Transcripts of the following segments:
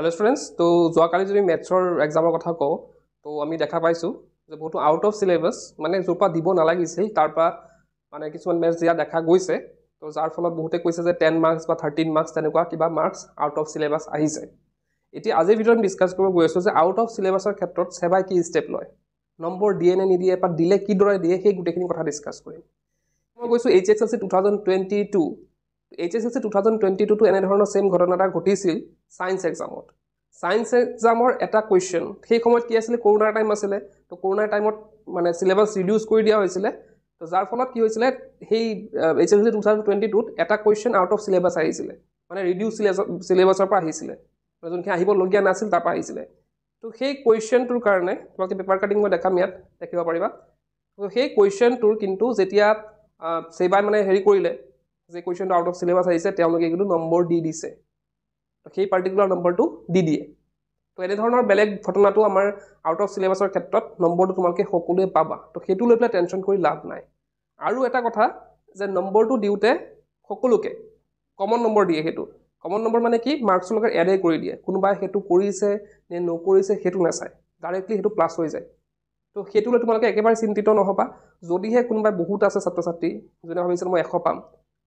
hello' students ত' যোৱাকালি যদি মেথছৰ এক্সামৰ কথা কওঁ ত' আমি দেখা পাইছোঁ যে বহুতো আউট অফ চিলেবাছ মানে য'ৰ পৰা দিব নালাগিছিল তাৰ পৰা মানে কিছুমান মেথছ দিয়া দেখা গৈছে ত' যাৰ ফলত বহুতে কৈছে যে টেন মাৰ্কছ বা থাৰ্টিন মাৰ্কছ তেনেকুৱা কিবা মাৰ্কছ আউট অফ চিলেবাছ আহিছে এতিয়া আজিৰ ভিতৰত আমি ডিছকাছ কৰিব গৈ আছোঁ যে আউট অফ চিলেবাছৰ ক্ষেত্ৰত চেবাই কি ষ্টেপ লয় নম্বৰ দিয়ে নে নিদিয়ে বা দিলে কিদৰে দিয়ে সেই গোটেইখিনি কথা ডিছকাছ কৰিম মই গৈছোঁ H S L C two thousand twenty two H S L C two thousand twenty টুটো এনেধৰণৰ ছেইম ঘটনা এটা ঘটিছিল ছায়েঞ্চ এক্সামত ছায়েঞ্চ এক্সামৰ এটা কুৱেশ্যন সেই সময়ত কি আছিলে কৰোণাৰ টাইম আছিলে তো কৰোণাৰ টাইমত মানে চিলেবাছ ৰিডিউচ কৰি দিয়া হৈছিলে তো যাৰ ফলত কি হৈছিলে সেই H S C two thousand twenty টুত এটা কুৱেশ্যন আউট অফ চিলেবাছ আহিছিলে মানে ৰিডিউচ চিলেবাছ চিলেবাছৰ পৰা আহিছিলে যোনখিনি আহিবলগীয়া নাছিল তাৰপৰা আহিছিলে তো সেই কুৱেশ্যনটোৰ কাৰণে তোমালোকে পেপাৰ কাটিং মই দেখাম ইয়াত দেখিব পাৰিবা তো সেই কুৱেশ্যনটোৰ কিন্তু যেতিয়া ছেবাই মানে হেৰি কৰিলে যে কুৱেশ্যনটো আউট অফ চিলেবাছ আহিছে তেওঁলোকে কিন্তু নম্বৰ দি দিছে সেই পাৰ্টিকুলাৰ নম্বৰটো দি দিয়ে তো এনেধৰণৰ বেলেগ ঘটনাটো আমাৰ আউট অফ চিলেবাছৰ ক্ষেত্ৰত নম্বৰটো তোমালোকে সকলোৱে পাবা ত' সেইটো লৈ পেলাই টেনশ্যন কৰি লাভ নাই আৰু এটা কথা যে নম্বৰটো দিওঁতে সকলোকে কমন নম্বৰ দিয়ে সেইটো কমন নম্বৰ মানে কি মাৰ্কছৰ লগত এডে কৰি দিয়ে কোনোবাই সেইটো কৰিছে নে নকৰিছে সেইটো নাচায় ডাইৰেক্টলি সেইটো প্লাছ হৈ যায় ত' সেইটো লৈ তোমালোকে একেবাৰে চিন্তিত নহ'বা যদিহে কোনোবাই বহুত আছে ছাত্ৰ ছাত্ৰী যোনে ভাবিছিল মই এশ পাম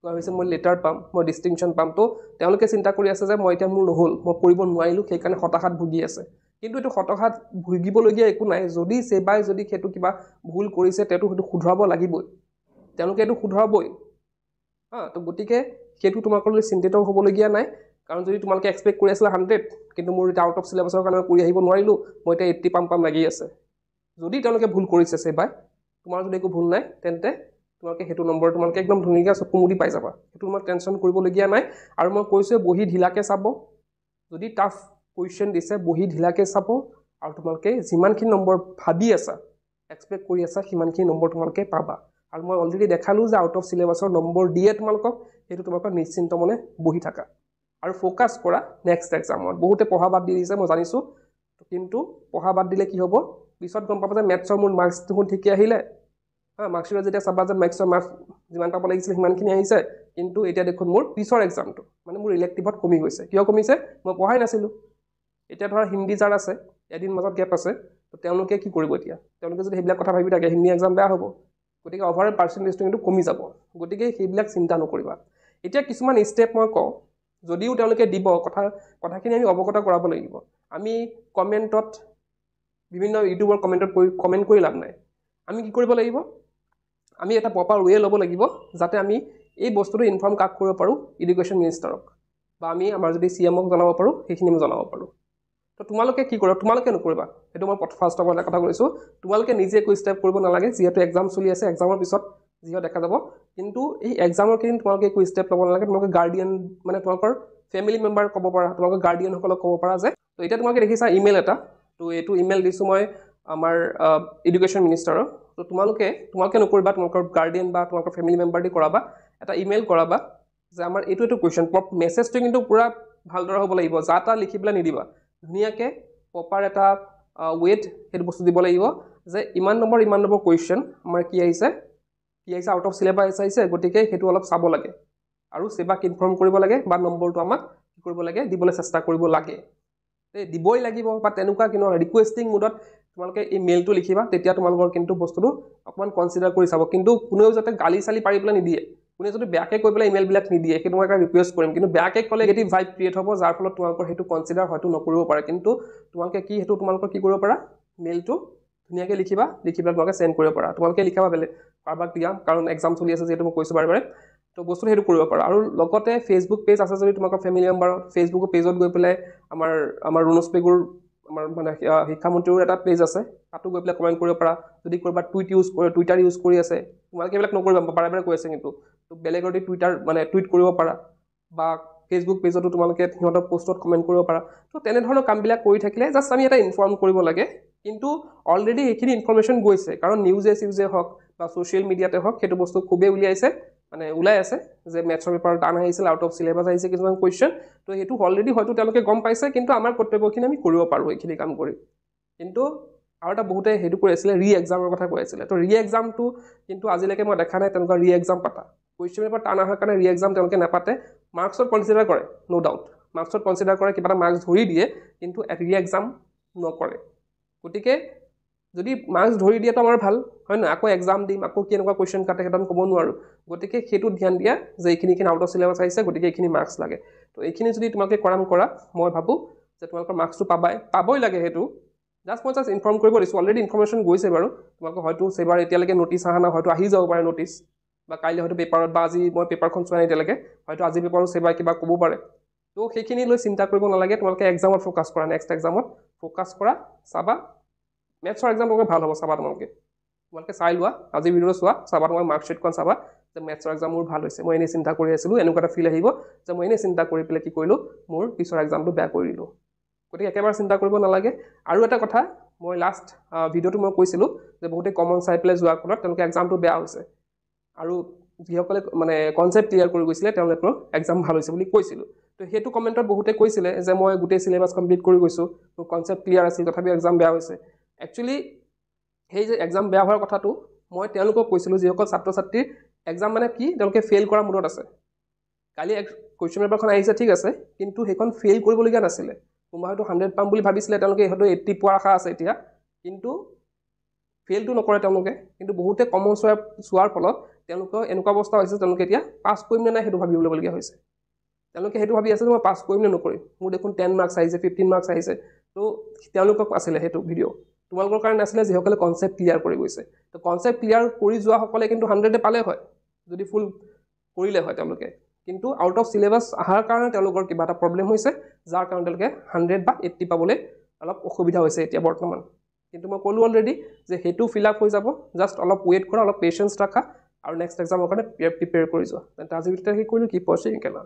কোৱা হৈছে মই লেটাৰ পাম মই ডিষ্টিংশ্যন পাম তো তেওঁলোকে চিন্তা কৰি আছে যে মই এতিয়া মোৰ নহ'ল মই কৰিব নোৱাৰিলোঁ সেইকাৰণে হতাশাত ভুগি আছে কিন্তু এইটো হতাশাত ভুগিবলগীয়া একো নাই যদি চেবাই যদি সেইটো কিবা ভুল কৰিছে তেওঁটো সেইটো শুধৰাব লাগিবই তেওঁলোকে এইটো শুধৰাবই হা তো গতিকে সেইটো তোমালোকৰ চিন্তিত হ'বলগীয়া নাই কাৰণ যদি তোমালোকে এক্সপেক্ট কৰি আছিলা হাণ্ড্ৰেড কিন্তু মোৰ এতিয়া আউট অফ চিলেবাছৰ কাৰণে মই কৰি আহিব নোৱাৰিলোঁ মই এতিয়া এইট্টি পাম পাম লাগি আছে যদি তেওঁলোকে ভুল কৰিছে চেবাই তোমাৰ যদি একো ভুল নাই তেন্তে তোমালোকে সেইটো নম্বৰ তোমালোকে একদম ধুনীয়াকৈ চকু মুদি পাই যাবা সেইটো তোমাক টেনশ্যন কৰিবলগীয়া নাই আৰু মই কৈছোঁ বহি ঢিলাকৈ চাব যদি টাফ কুৱেশ্যন দিছে বহি ঢিলাকৈ চাব আৰু তোমালোকে যিমানখিনি নম্বৰ ভাবি আছা এক্সপেক্ট কৰি আছা সিমানখিনি নম্বৰ তোমালোকে পাবা আৰু মই অলৰেডি দেখালোঁ যে আউট অফ চিলেবাছৰ নম্বৰ দিয়ে তোমালোকক সেইটো তোমালোকৰ নিশ্চিন্ত মনে বহি থাকা আৰু ফ'কাছ কৰা নেক্সট এক্সামত বহুতে পঢ়া বাদ দি দিছে মই জানিছোঁ কিন্তু পঢ়া বাদ দিলে কি হ'ব পিছত গম পাবা যে মেথছৰ মোৰ মাৰ্কছটো ঠিকে আহিলে হা মাৰ্কশ্বীটত যেতিয়া চাবা যে মেক্সৰ মাৰ্কছ যিমান পাব লাগিছিল সিমানখিনি আহিছে কিন্তু এতিয়া দেখোন মোৰ পিছৰ এক্সামটো মানে মোৰ ইলেক্টিভত কমি গৈছে কিয় কমিছে মই পঢ়াই নাছিলোঁ এতিয়া ধৰা হিন্দী যাৰ আছে এদিন মাজত গেপ আছে তো তেওঁলোকে কি কৰিব এতিয়া তেওঁলোকে যদি সেইবিলাক কথা ভাবি থাকে হিন্দী এক্সাম বেয়া হ'ব গতিকে অভাৰঅল পাৰ্চেণ্টেজটো কিন্তু কমি যাব গতিকে সেইবিলাক চিন্তা নকৰিবা এতিয়া কিছুমান ষ্টেপ মই কওঁ যদিও তেওঁলোকে দিব কথা কথাখিনি আমি অৱগত কৰাব লাগিব আমি কমেণ্টত বিভিন্ন ইউটিউবৰ কমেণ্টত কৰি কমেণ্ট কৰি লাভ নাই আমি কি কৰিব লাগিব আমি এটা প্ৰপাৰ ৱে ল'ব লাগিব যাতে আমি এই বস্তুটো ইনফৰ্ম কাক কৰিব পাৰোঁ ইডুকেশ্যন মিনিষ্টাৰক বা আমি আমাৰ যদি চি এমক জনাব পাৰোঁ সেইখিনি আমি জনাব পাৰোঁ তো তোমালোকে কি কৰিবা তোমালোকে নকৰিবা সেইটো মই ফাৰ্ষ্ট অফ অল কথা কৈছোঁ তোমালোকে নিজে একো ষ্টেপ কৰিব নালাগে যিহেতু এক্সাম চলি আছে এক্সামৰ পিছত যিহেতু দেখা যাব কিন্তু এই এক্সামৰ কেইদিন তোমালোকে একো ষ্টেপ ল'ব নালাগে তোমালোকে গাৰ্ডিয়ান মানে তোমালোকৰ ফেমিলি মেম্বাৰ ক'ব পাৰা তোমালোকৰ গাৰ্ডিয়ানসকলক ক'ব পাৰা যে তো এতিয়া তোমালোকে দেখিছা ইমেইল এটা তো এইটো ইমেইল দিছোঁ মই আমাৰ এডুকেশ্যন মিনিষ্টাৰক ত' তোমালোকে তোমালোকে নকৰিবা তোমালোকৰ গাৰ্ডেন বা তোমালোকৰ ফেমিলি মেম্বাৰ দি কৰাবা এটা ইমেইল কৰাবা যে আমাৰ এইটো এইটো কুৱেশ্যন মেছেজটো কিন্তু পূৰা ভালদৰে হ'ব লাগিব যা তা লিখি পেলাই নিদিবা ধুনীয়াকৈ প্ৰপাৰ এটা ৱেট সেইটো বস্তু দিব লাগিব যে ইমান নম্বৰ ইমান নম্বৰ কুৱেশ্যন আমাৰ কি আহিছে কি আহিছে আউট অফ চিলেবাছ আহিছে গতিকে সেইটো অলপ চাব লাগে আৰু চেবাক ইনফৰ্ম কৰিব লাগে বা নম্বৰটো আমাক কি কৰিব লাগে দিবলৈ চেষ্টা কৰিব লাগে এই দিবই লাগিব বা তেনেকুৱা কিন্তু ৰিকুৱেষ্টিং মুডত তোমালোকে এই মেইলটো লিখিবা তেতিয়া তোমালোকৰ কিন্তু বস্তুটো অকণমান কনচিডাৰ কৰি চাব কিন্তু কোনেও যাতে গালি চালি পাৰি পেলাই নিদিয়ে কোনে যদি বেয়াকৈ কৈ পেলাই ইমেইলবিলাক নিদিয়ে সেইটো মই এটা ৰিকুৱেষ্ট কৰিম কিন্তু বেয়াকৈ ক'লে এটি ভাইভ ক্ৰিয়েট হ'ব যাৰ ফলত তোমালোকৰ সেইটো কনচিডাৰ হয়তো নকৰিব পাৰে কিন্তু তোমালোকে কি সেইটো তোমালোকৰ কি কৰিব পাৰা মেইলটো ধুনীয়াকৈ লিখিবা লিখি পেলাই তোমালোকে চেণ্ড কৰিব পাৰা তোমালোকে লিখাবা বেলেগ কাৰোবাক দিয়া কাৰণ এক্সাম চলি আছে যিহেতু মই কৈছোঁ বাৰে বাৰে তো বস্তুটো সেইটো কৰিব পাৰা আৰু লগতে ফেচবুক পেজ আছে যদি তোমালোকৰ ফেমিলি মেম্বাৰত ফেচবুকৰ পেজত গৈ পেলাই আমাৰ আমাৰ ৰুণোজ পেগুৰ আমাৰ মানে শিক্ষামন্ত্ৰীৰো এটা পেজ আছে তাতো গৈ পেলাই কমেণ্ট কৰিব পাৰা যদি ক'ৰবাত টুইট ইউজ কৰে টুইটাৰ ইউজ কৰি আছে তোমালোকে এইবিলাক নকৰিব বাৰে বাৰে কৈ আছে কিন্তু তো বেলেগৰ দি টুইটাৰ মানে টুইট কৰিব পাৰা বা ফেচবুক পেজতো তোমালোকে সিহঁতৰ পষ্টত কমেণ্ট কৰিব পাৰা তো তেনেধৰণৰ কামবিলাক কৰি থাকিলে জাষ্ট আমি এটা ইনফৰ্ম কৰিব লাগে কিন্তু অলৰেডি সেইখিনি ইনফৰ্মেশ্যন গৈছে কাৰণ নিউজে চিউজে হওক বা ছ'চিয়েল মিডিয়াতে হওক সেইটো বস্তু খুবেই উলিয়াইছে মানে ওলাই আছে যে মেথছৰ পেপাৰ টান আহিছিল আউট অফ চিলেবাছ আহিছে কিছুমান কুৱেশ্যন তো সেইটো অলৰেডি হয়তো তেওঁলোকে গম পাইছে কিন্তু আমাৰ কৰ্তব্যখিনি আমি কৰিব পাৰোঁ এইখিনি কাম কৰি কিন্তু আৰু এটা বহুতে সেইটো কৈ আছিলে ৰি এক্সামৰ কথা কৈ আছিলে তো ৰি এক্সামটো কিন্তু আজিলৈকে মই দেখা নাই তেনেকুৱা ৰি এক্সাম পাতা কুৱেশ্যন পেপাৰ টান অহাৰ কাৰণে ৰি এক্সাম তেওঁলোকে নাপাতে মাৰ্কছত কনচিডাৰ কৰে ন' ডাউট মাৰ্কছত কনচিডাৰ কৰে কিবা এটা মাৰ্কছ ধৰি দিয়ে কিন্তু ৰি এক্সাম নকৰে গতিকে যদি মাৰ্কছ ধৰি দিয়াটো আমাৰ ভাল হয় নহয় আকৌ এক্সাম দিম আকৌ কেনেকুৱা কুৱেশ্যন কাটে সেইটো আমি ক'ব নোৱাৰোঁ গতিকে সেইটো ধ্যান দিয়া যে এইখিনিখিনি আউট অফ চিলেবাছ আহিছে গতিকে এইখিনি মাৰ্কছ লাগে তো এইখিনি যদি তোমালোকে কৰাম কৰা মই ভাবোঁ যে তোমালোকৰ মাৰ্কছটো পাবাই পাবই লাগে সেইটো জাষ্ট মই জাষ্ট ইনফৰ্ম কৰিব দিছোঁ অলৰেডি ইনফৰ্মেশ্যন গৈছে বাৰু তোমালোকে হয়তো সেইবাৰ এতিয়ালৈকে নটিচ অহা নাই হয়তো আহি যাব পাৰে নটিচ বা কাইলৈ হয়তো পেপাৰত বা আজি মই পেপাৰখন চোৱা নাই এতিয়ালৈকে হয়তো আজি পেপাৰত সেইবাৰ কিবা ক'ব পাৰে তো সেইখিনি লৈ চিন্তা কৰিব নালাগে তোমালোকে এক্সামত ফ'কাছ কৰা নেক্সট এক্সামত ফ'কাছ কৰা চাবা মেথছৰ এক্সাম তোমালোকে ভাল হ'ব চাবা তোমালোকে তোমালোকে চাই লোৱা আজি ভিডিঅ'টো চোৱা চাবা তোমাক মাৰ্কশ্বিটখন চাবা যে মেথছৰ এক্সাম মোৰ ভাল হৈছে মই এনেই চিন্তা কৰি আছিলোঁ এনেকুৱা এটা ফিল আহিব যে মই এনেই চিন্তা কৰি পেলাই কি কৰিলোঁ মোৰ পিছৰ এক্সামটো বেয়া কৰি দিলোঁ গতিকে একেবাৰে চিন্তা কৰিব নালাগে আৰু এটা কথা মই লাষ্ট ভিডিঅ'টো মই কৈছিলোঁ যে বহুতে কমন চাই পেলাই যোৱাৰ ফলত তেওঁলোকে এক্সামটো বেয়া হৈছে আৰু যিসকলে মানে কনচেপ্ট ক্লিয়াৰ কৰি গৈছিলে তেওঁলোকৰ এক্সাম ভাল হৈছে বুলি কৈছিলোঁ তো সেইটো কমেণ্টত বহুতে কৈছিলে যে মই গোটেই চিলেবাছ কমপ্লিট কৰি গৈছোঁ মোৰ কনচেপ্ট ক্লিয়াৰ আছিল তথাপিও এক্সাম বেয়া হৈছে একচুৱেলি সেই যে এক্সাম বেয়া হোৱাৰ কথাটো মই তেওঁলোকক কৈছিলোঁ যিসকল ছাত্ৰ ছাত্ৰীৰ এক্সাম মানে কি তেওঁলোকে ফেইল কৰা মূৰত আছে কালি কুৱেশ্যন পেপাৰখন আহিছে ঠিক আছে কিন্তু সেইখন ফেইল কৰিবলগীয়া নাছিলে কোনোবা হয়তো হাণ্ড্ৰেড পাম বুলি ভাবিছিলে তেওঁলোকে হয়তো এইটি পোৱাৰ আশা আছে এতিয়া কিন্তু ফেইলটো নকৰে তেওঁলোকে কিন্তু বহুতে কমন চোৱা চোৱাৰ ফলত তেওঁলোকৰ এনেকুৱা অৱস্থা হৈছে তেওঁলোকে এতিয়া পাছ কৰিম নে নাই সেইটো ভাবিবলগীয়া হৈছে তেওঁলোকে সেইটো ভাবি আছে যে মই পাছ কৰিম নে নকৰিম মোৰ দেখোন টেন মাৰ্কছ আহিছে ফিফটিন মাৰ্কছ আহিছে ত' তেওঁলোকক আছিলে সেইটো ভিডিঅ' তোমালোকৰ কাৰণে আছিলে যিসকলে কনচেপ্ট ক্লিয়াৰ কৰি গৈছে তো কনচেপ্ট ক্লিয়াৰ কৰি যোৱাসকলে কিন্তু হাণ্ড্ৰেডে পালে হয় যদি ফুল কৰিলে হয় তেওঁলোকে কিন্তু আউট অফ চিলেবাছ অহাৰ কাৰণে তেওঁলোকৰ কিবা এটা প্ৰব্লেম হৈছে যাৰ কাৰণে তেওঁলোকে হাণ্ড্ৰেড বা এইট্টি পাবলৈ অলপ অসুবিধা হৈছে এতিয়া বৰ্তমান কিন্তু মই ক'লোঁ অলৰেডি যে সেইটো ফিল আপ হৈ যাব জাষ্ট অলপ ৱেইট কৰা অলপ পেচেঞ্চ ৰাখা আৰু নেক্সট এক্সামৰ কাৰণে প্ৰিপেয়াৰ কৰি যোৱা তেন্তে আজি কৰিলোঁ কি পইচা কেনে